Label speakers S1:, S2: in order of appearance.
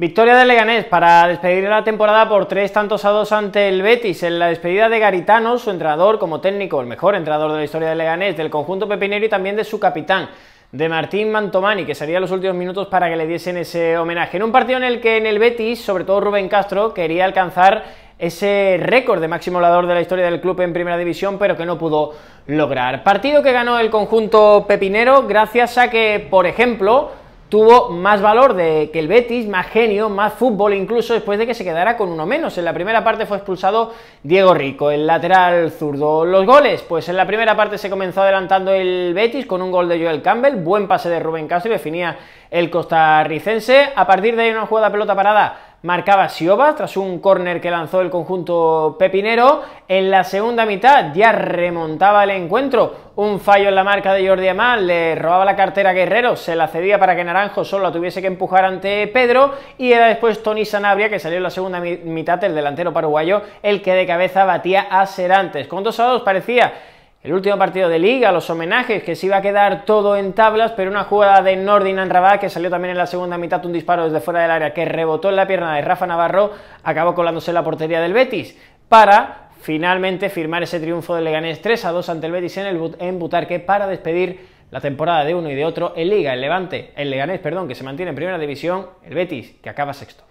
S1: Victoria de Leganés para despedir la temporada por tres tantos a dos ante el Betis. En la despedida de Garitano, su entrenador como técnico, el mejor entrenador de la historia de Leganés, del conjunto pepinero y también de su capitán, de Martín Mantomani, que sería los últimos minutos para que le diesen ese homenaje. En un partido en el que en el Betis, sobre todo Rubén Castro, quería alcanzar ese récord de máximo volador de la historia del club en primera división, pero que no pudo lograr. Partido que ganó el conjunto pepinero gracias a que, por ejemplo, tuvo más valor de, que el Betis, más genio, más fútbol incluso después de que se quedara con uno menos. En la primera parte fue expulsado Diego Rico, el lateral zurdo. Los goles, pues en la primera parte se comenzó adelantando el Betis con un gol de Joel Campbell, buen pase de Rubén Castro y definía el costarricense. A partir de ahí una jugada pelota parada marcaba Siobas tras un córner que lanzó el conjunto pepinero. En la segunda mitad ya remontaba el encuentro un fallo en la marca de Jordi Amal, le robaba la cartera a Guerrero, se la cedía para que Naranjo solo la tuviese que empujar ante Pedro y era después Tony Sanabria, que salió en la segunda mitad, el delantero paraguayo, el que de cabeza batía a Serantes. Con dos a parecía el último partido de liga, los homenajes, que se iba a quedar todo en tablas, pero una jugada de Nordin Anrabá, que salió también en la segunda mitad, un disparo desde fuera del área que rebotó en la pierna de Rafa Navarro, acabó colándose en la portería del Betis para finalmente firmar ese triunfo del Leganés 3 a 2 ante el Betis en, el, Butarque para despedir la temporada de uno y de otro en Liga, el Levante, el Leganés, perdón, que se mantiene en primera división, el Betis, que acaba sexto.